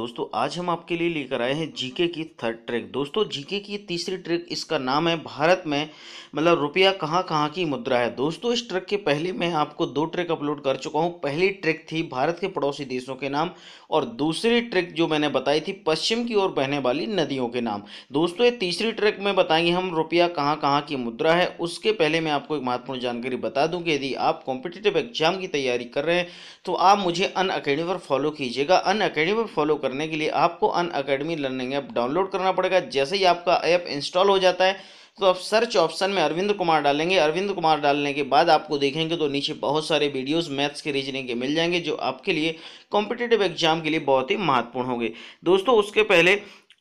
दोस्तों आज हम आपके लिए लेकर आए हैं जीके की थर्ड ट्रैक दोस्तों जीके की तीसरी ट्रैक इसका नाम है भारत में मतलब रुपया कहाँ कहाँ की मुद्रा है दोस्तों इस ट्रैक के पहले मैं आपको दो ट्रैक अपलोड कर चुका हूँ पहली ट्रैक थी भारत के पड़ोसी देशों के नाम और दूसरी ट्रैक जो मैंने बताई थी पश्चिम की ओर बहने वाली नदियों के नाम दोस्तों ये तीसरी ट्रैक में बताएंगे हम रुपया कहाँ कहाँ की मुद्रा है उसके पहले मैं आपको एक महत्वपूर्ण जानकारी बता दूँ कि यदि आप कॉम्पिटेटिव एग्जाम की तैयारी कर रहे हैं तो आप मुझे अन पर फॉलो कीजिएगा अन पर फॉलो कर करने के लिए आपको Unacademy learning app download करना पड़ेगा जैसे ही आपका ऐप इंस्टॉल हो जाता है तो आप सर्च ऑप्शन में अरविंद कुमार डालेंगे अरविंद कुमार डालने के बाद आपको देखेंगे तो नीचे बहुत सारे वीडियोस मैथ्स के रीजनिंग के मिल जाएंगे जो आपके लिए कॉम्पिटेटिव एग्जाम के लिए बहुत ही महत्वपूर्ण होंगे दोस्तों उसके पहले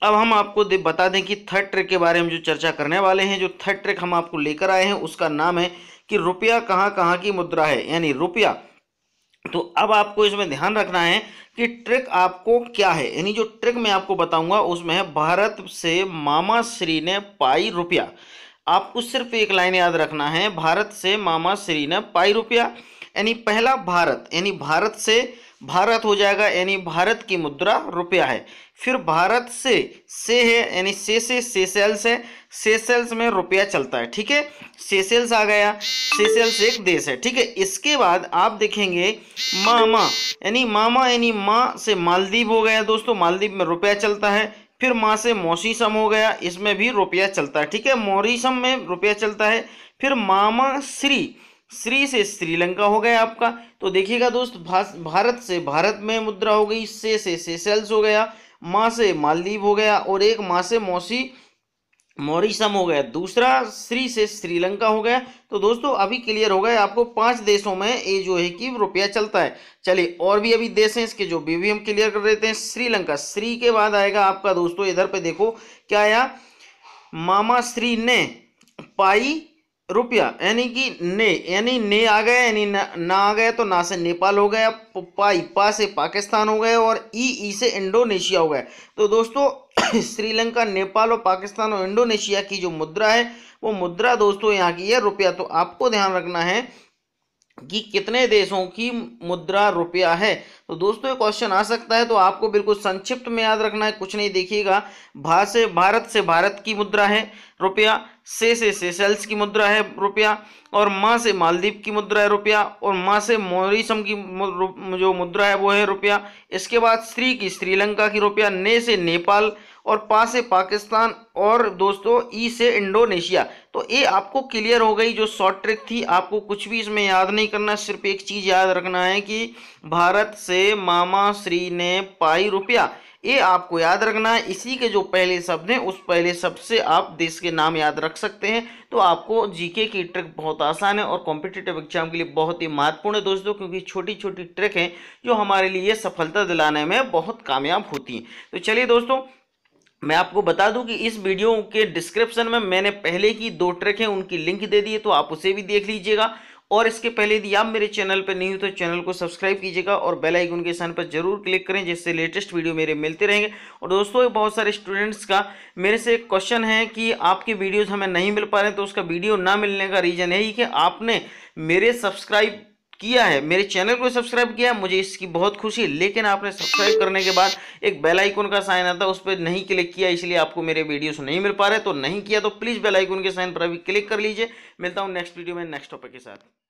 अब हम आपको बता दें कि थर्ड ट्रिक के बारे में जो चर्चा करने वाले हैं जो थर्ड ट्रिक हम आपको लेकर आए हैं उसका नाम है कि रुपया कहाँ कहाँ की मुद्रा है यानी रुपया तो अब आपको इसमें ध्यान रखना है कि ट्रिक आपको क्या है यानी जो ट्रिक मैं आपको बताऊंगा उसमें है भारत से मामा श्री ने पाई रुपया आपको सिर्फ एक लाइन याद रखना है भारत से मामा श्री ने पाई रुपया यानी पहला भारत यानी भारत से भारत हो जाएगा यानी भारत की मुद्रा रुपया है फिर भारत से से है यानी से से सेल्स है सेसेल्स में रुपया चलता है ठीक है सेसेल्स आ गया सेल्स एक देश है ठीक है इसके बाद आप देखेंगे मामा यानी मामा यानी माँ से मालदीव हो गया दोस्तों मालदीव में रुपया चलता है फिर माँ से मौसीसम हो गया इसमें भी रुपया चलता है ठीक है मौरीसम में रुपया चलता है फिर मामा श्री श्री से श्रीलंका हो गया आपका तो देखिएगा दोस्त भारत से भारत में मुद्रा हो गई से से सेल्स हो गया माँ से मालदीव हो गया और एक माँ से मौसी मोरिशम हो गया दूसरा श्री से श्रीलंका हो गया तो दोस्तों अभी क्लियर हो गया आपको पांच देशों में ये जो है कि रुपया चलता है चलिए और भी अभी देश हैं इसके जो भी हम क्लियर कर देते हैं श्रीलंका श्री के बाद आएगा आपका दोस्तों इधर पे देखो क्या आया मामा श्री ने पाई रुपया यानी कि ने यानी ने आ गया यानी ना आ गया तो ना से नेपाल हो गया पा पा से पाकिस्तान हो गया और ई ई से इंडोनेशिया हो गया तो दोस्तों श्रीलंका नेपाल और पाकिस्तान और इंडोनेशिया की जो मुद्रा है वो मुद्रा दोस्तों यहाँ की है रुपया तो आपको ध्यान रखना है कि कितने देशों की मुद्रा रुपया है तो दोस्तों ये क्वेश्चन आ सकता है तो आपको बिल्कुल संक्षिप्त में याद रखना है कुछ नहीं देखिएगा भा से भारत से भारत की मुद्रा है रुपया से से सेशल्स की मुद्रा है रुपया और माँ से मालदीप की मुद्रा है रुपया और माँ से मोरिसम की जो मुद्रा है वो है रुपया इसके बाद श्री की श्रीलंका की रुपया ने से नेपाल और पा से पाकिस्तान और दोस्तों ई से इंडोनेशिया ये आपको क्लियर हो गई जो शॉर्ट ट्रिक थी आपको कुछ भी इसमें याद नहीं करना सिर्फ एक चीज़ याद रखना है कि भारत से मामा श्री ने पाई रुपया ये आपको याद रखना है इसी के जो पहले शब्द हैं उस पहले शब्द से आप देश के नाम याद रख सकते हैं तो आपको जीके की ट्रिक बहुत आसान है और कॉम्पिटिटिव एग्जाम के लिए बहुत ही महत्वपूर्ण है दोस्तों क्योंकि छोटी छोटी ट्रिक हैं जो हमारे लिए सफलता दिलाने में बहुत कामयाब होती हैं तो चलिए दोस्तों मैं आपको बता दूं कि इस वीडियो के डिस्क्रिप्शन में मैंने पहले की दो ट्रैक हैं उनकी लिंक दे दी है तो आप उसे भी देख लीजिएगा और इसके पहले यदि आप मेरे चैनल पर नहीं हो तो चैनल को सब्सक्राइब कीजिएगा और बेल आइकन के निशान पर जरूर क्लिक करें जिससे लेटेस्ट वीडियो मेरे मिलते रहेंगे और दोस्तों बहुत सारे स्टूडेंट्स का मेरे से एक क्वेश्चन है कि आपके वीडियोज़ हमें नहीं मिल पा रहे तो उसका वीडियो ना मिलने का रीज़न यही कि आपने मेरे सब्सक्राइब किया है मेरे चैनल को सब्सक्राइब किया मुझे इसकी बहुत खुशी लेकिन आपने सब्सक्राइब करने के बाद एक बेल आइकन का साइन आता है उस पर नहीं क्लिक किया इसलिए आपको मेरे वीडियोस नहीं मिल पा रहे तो नहीं किया तो प्लीज़ बेल आइकन के साइन पर अभी क्लिक कर लीजिए मिलता हूँ नेक्स्ट वीडियो में नेक्स्ट टॉपिक के साथ